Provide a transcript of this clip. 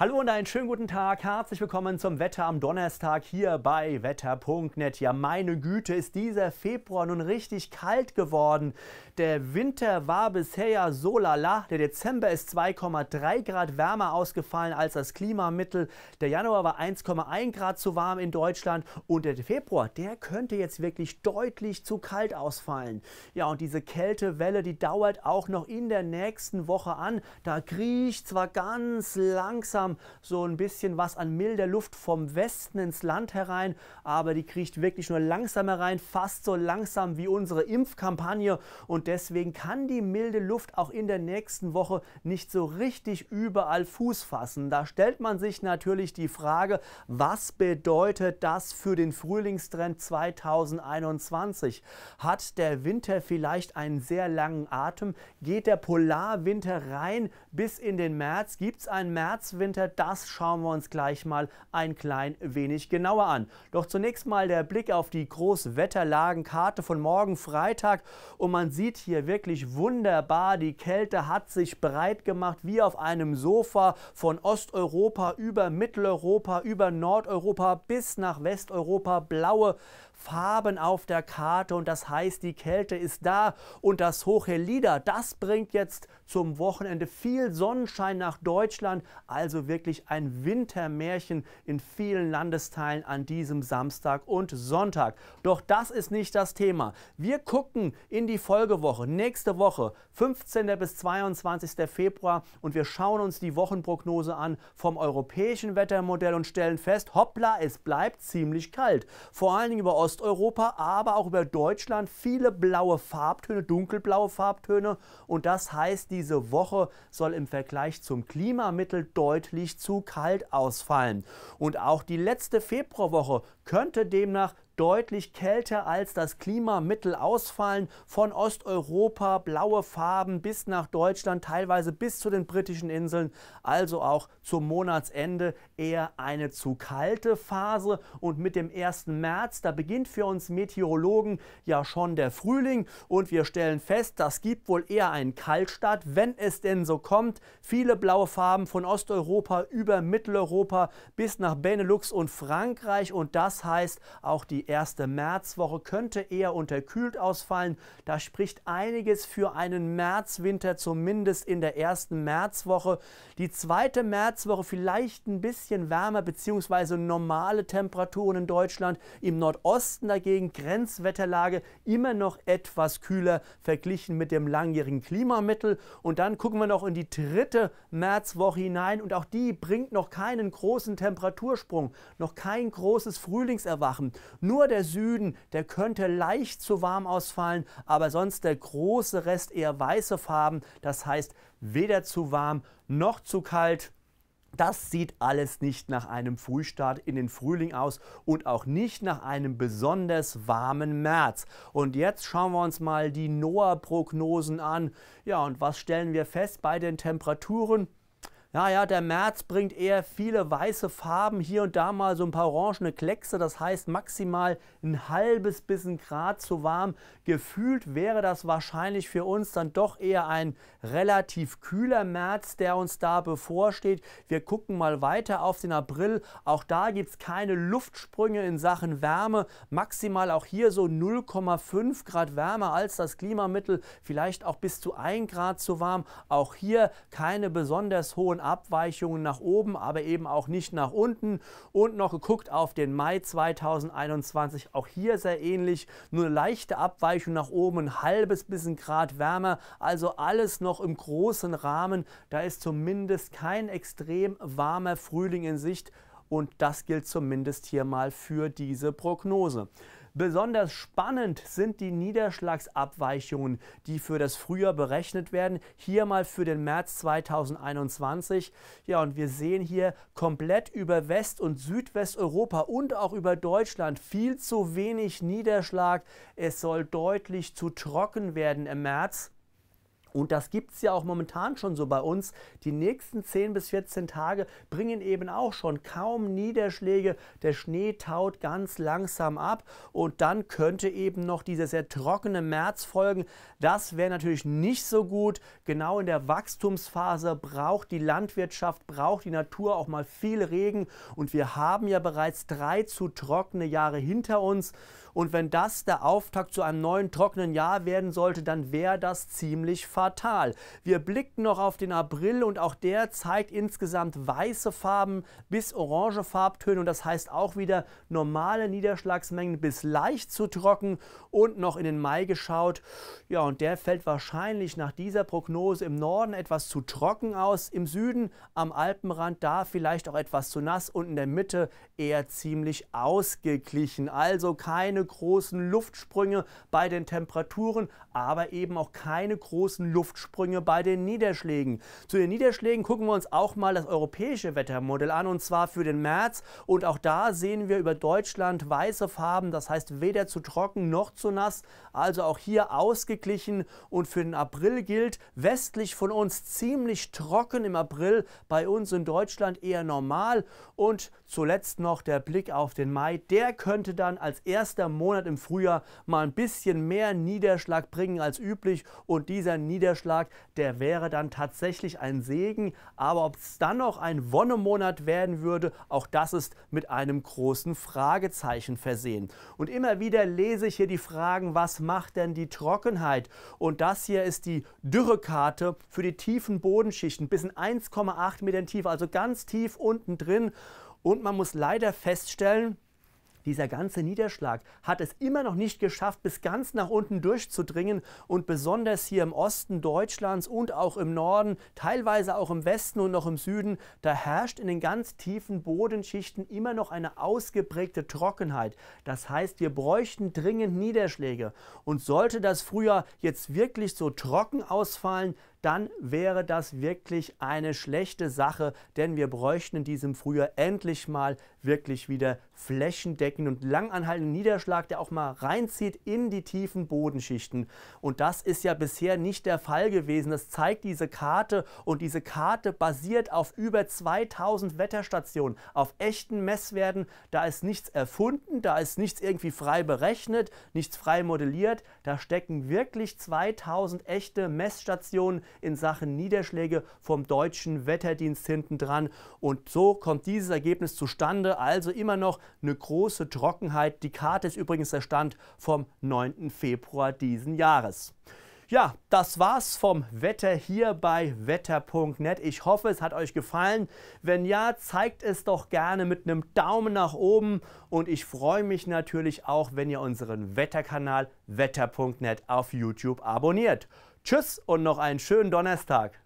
Hallo und einen schönen guten Tag. Herzlich willkommen zum Wetter am Donnerstag hier bei wetter.net. Ja, meine Güte, ist dieser Februar nun richtig kalt geworden. Der Winter war bisher ja so lala. Der Dezember ist 2,3 Grad wärmer ausgefallen als das Klimamittel. Der Januar war 1,1 Grad zu warm in Deutschland. Und der Februar, der könnte jetzt wirklich deutlich zu kalt ausfallen. Ja, und diese Kältewelle, die dauert auch noch in der nächsten Woche an. Da kriecht zwar ganz langsam kam so ein bisschen was an milder Luft vom Westen ins Land herein, aber die kriecht wirklich nur langsam herein, fast so langsam wie unsere Impfkampagne und deswegen kann die milde Luft auch in der nächsten Woche nicht so richtig überall Fuß fassen. Da stellt man sich natürlich die Frage, was bedeutet das für den Frühlingstrend 2021? Hat der Winter vielleicht einen sehr langen Atem? Geht der Polarwinter rein bis in den März? Gibt es einen Märzwinter? dahinter, das schauen wir uns gleich mal ein klein wenig genauer an. Doch zunächst mal der Blick auf die Großwetterlagenkarte von morgen Freitag und man sieht hier wirklich wunderbar, die Kälte hat sich breit gemacht wie auf einem Sofa von Osteuropa über Mitteleuropa, über Nordeuropa bis nach Westeuropa. Blaue Farben auf der Karte und das heißt, die Kälte ist da und das Hochelieder, das bringt jetzt zum Wochenende viel Sonnenschein nach Deutschland, also wirklich ein Wintermärchen in vielen Landesteilen an diesem Samstag und Sonntag. Doch das ist nicht das Thema. Wir gucken in die Folgewoche, nächste Woche, 15. bis 22. Februar und wir schauen uns die Wochenprognose an vom europäischen Wettermodell und stellen fest, hoppla, es bleibt ziemlich kalt. Vor allen Dingen über Ost Osteuropa, aber auch über Deutschland viele blaue Farbtöne, dunkelblaue Farbtöne. Und das heißt, diese Woche soll im Vergleich zum Klimamittel deutlich zu kalt ausfallen. Und auch die letzte Februarwoche könnte demnach deutlich kälter als das Klimamittel ausfallen. Von Osteuropa blaue Farben bis nach Deutschland, teilweise bis zu den britischen Inseln. Also auch zum Monatsende eher eine zu kalte Phase. Und mit dem 1. März, da beginnt für uns Meteorologen ja schon der Frühling. Und wir stellen fest, das gibt wohl eher einen Kaltstart, wenn es denn so kommt. Viele blaue Farben von Osteuropa über Mitteleuropa bis nach Benelux und Frankreich. Und das heißt, auch die erste Märzwoche könnte eher unterkühlt ausfallen. Da spricht einiges für einen Märzwinter, zumindest in der ersten Märzwoche. Die zweite Märzwoche vielleicht ein bisschen wärmer bzw. normale Temperaturen in Deutschland. Im Nordosten dagegen Grenzwetterlage immer noch etwas kühler verglichen mit dem langjährigen Klimamittel. Und dann gucken wir noch in die dritte Märzwoche hinein und auch die bringt noch keinen großen Temperatursprung, noch kein großes Frühlingserwachen. Nur nur der Süden, der könnte leicht zu warm ausfallen, aber sonst der große Rest eher weiße Farben. Das heißt, weder zu warm noch zu kalt. Das sieht alles nicht nach einem Frühstart in den Frühling aus und auch nicht nach einem besonders warmen März. Und jetzt schauen wir uns mal die NOAA-Prognosen an. Ja, und was stellen wir fest bei den Temperaturen? Ja, ja, der März bringt eher viele weiße Farben, hier und da mal so ein paar orangene Kleckse, das heißt maximal ein halbes bis ein Grad zu warm. Gefühlt wäre das wahrscheinlich für uns dann doch eher ein relativ kühler März, der uns da bevorsteht. Wir gucken mal weiter auf den April. Auch da gibt es keine Luftsprünge in Sachen Wärme. Maximal auch hier so 0,5 Grad wärmer als das Klimamittel, vielleicht auch bis zu 1 Grad zu warm. Auch hier keine besonders hohen und Abweichungen nach oben, aber eben auch nicht nach unten. Und noch geguckt auf den Mai 2021, auch hier sehr ähnlich, nur eine leichte Abweichung nach oben, ein halbes bis ein Grad wärmer, also alles noch im großen Rahmen. Da ist zumindest kein extrem warmer Frühling in Sicht. Und das gilt zumindest hier mal für diese Prognose. Besonders spannend sind die Niederschlagsabweichungen, die für das Frühjahr berechnet werden. Hier mal für den März 2021. Ja, und wir sehen hier komplett über West- und Südwesteuropa und auch über Deutschland viel zu wenig Niederschlag. Es soll deutlich zu trocken werden im März. Und das gibt es ja auch momentan schon so bei uns. Die nächsten 10 bis 14 Tage bringen eben auch schon kaum Niederschläge. Der Schnee taut ganz langsam ab und dann könnte eben noch dieser sehr trockene März folgen. Das wäre natürlich nicht so gut. Genau in der Wachstumsphase braucht die Landwirtschaft, braucht die Natur auch mal viel Regen und wir haben ja bereits drei zu trockene Jahre hinter uns. Und wenn das der Auftakt zu einem neuen trockenen Jahr werden sollte, dann wäre das ziemlich falsch. Quartal. Wir blicken noch auf den April und auch der zeigt insgesamt weiße Farben bis orange Farbtöne und das heißt auch wieder normale Niederschlagsmengen bis leicht zu trocken und noch in den Mai geschaut. Ja, und der fällt wahrscheinlich nach dieser Prognose im Norden etwas zu trocken aus, im Süden am Alpenrand da vielleicht auch etwas zu nass und in der Mitte eher ziemlich ausgeglichen. Also keine großen Luftsprünge bei den Temperaturen, aber eben auch keine großen Luftsprünge bei den Niederschlägen. Zu den Niederschlägen gucken wir uns auch mal das europäische Wettermodell an und zwar für den März. Und auch da sehen wir über Deutschland weiße Farben, das heißt weder zu trocken noch zu nass. Also auch hier ausgeglichen und für den April gilt westlich von uns ziemlich trocken im April, bei uns in Deutschland eher normal. Und zuletzt noch der Blick auf den Mai, der könnte dann als erster Monat im Frühjahr mal ein bisschen mehr Niederschlag bringen als üblich und dieser Niederschlag Niederschlag, der wäre dann tatsächlich ein Segen. Aber ob es dann noch ein Wonnemonat werden würde, auch das ist mit einem großen Fragezeichen versehen. Und immer wieder lese ich hier die Fragen, was macht denn die Trockenheit? Und das hier ist die Dürrekarte für die tiefen Bodenschichten, bis in 1,8 Metern tief, also ganz tief unten drin. Und man muss leider feststellen, dieser ganze Niederschlag hat es immer noch nicht geschafft, bis ganz nach unten durchzudringen und besonders hier im Osten Deutschlands und auch im Norden, teilweise auch im Westen und noch im Süden, da herrscht in den ganz tiefen Bodenschichten immer noch eine ausgeprägte Trockenheit. Das heißt, wir bräuchten dringend Niederschläge. Und sollte das Frühjahr jetzt wirklich so trocken ausfallen, dann wäre das wirklich eine schlechte Sache, denn wir bräuchten in diesem Frühjahr endlich mal wirklich wieder flächendeckend und langanhaltenden Niederschlag, der auch mal reinzieht in die tiefen Bodenschichten. Und das ist ja bisher nicht der Fall gewesen. Das zeigt diese Karte und diese Karte basiert auf über 2000 Wetterstationen, auf echten Messwerten. Da ist nichts erfunden, da ist nichts irgendwie frei berechnet, nichts frei modelliert. Da stecken wirklich 2000 echte Messstationen in Sachen Niederschläge vom deutschen Wetterdienst hinten dran. Und so kommt dieses Ergebnis zustande. Also immer noch eine große Trockenheit. Die Karte ist übrigens der Stand vom 9. Februar diesen Jahres. Ja, das war's vom Wetter hier bei wetter.net. Ich hoffe, es hat euch gefallen. Wenn ja, zeigt es doch gerne mit einem Daumen nach oben und ich freue mich natürlich auch, wenn ihr unseren Wetterkanal wetter.net auf YouTube abonniert. Tschüss und noch einen schönen Donnerstag.